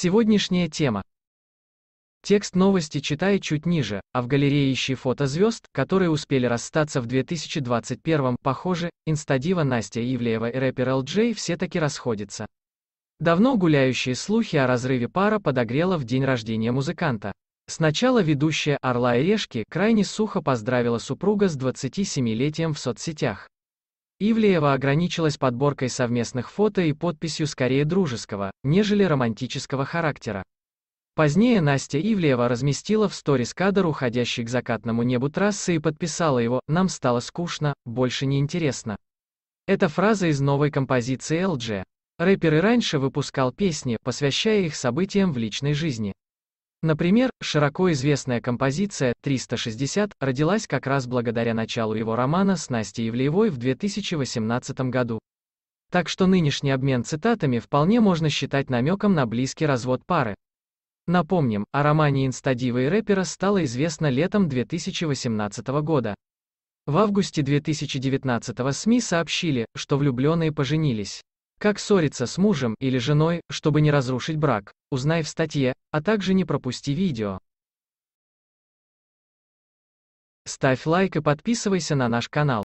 Сегодняшняя тема. Текст новости читает чуть ниже, а в галерее ищи фото звезд, которые успели расстаться в 2021-м. Похоже, инстадива Настя Ивлеева и рэпер LJ все-таки расходятся. Давно гуляющие слухи о разрыве пара подогрела в день рождения музыканта. Сначала ведущая «Орла и решки» крайне сухо поздравила супруга с 27-летием в соцсетях. Ивлеева ограничилась подборкой совместных фото и подписью скорее дружеского, нежели романтического характера. Позднее Настя Ивлеева разместила в сторис кадр, уходящий к закатному небу трассы и подписала его «Нам стало скучно, больше не интересно». Это фраза из новой композиции LG. Рэпер и раньше выпускал песни, посвящая их событиям в личной жизни. Например, широко известная композиция «360» родилась как раз благодаря началу его романа с Настей Ивлеевой в 2018 году. Так что нынешний обмен цитатами вполне можно считать намеком на близкий развод пары. Напомним, о романе инстадива и рэпера стало известно летом 2018 года. В августе 2019 СМИ сообщили, что влюбленные поженились. Как ссориться с мужем или женой, чтобы не разрушить брак, узнай в статье, а также не пропусти видео. Ставь лайк и подписывайся на наш канал.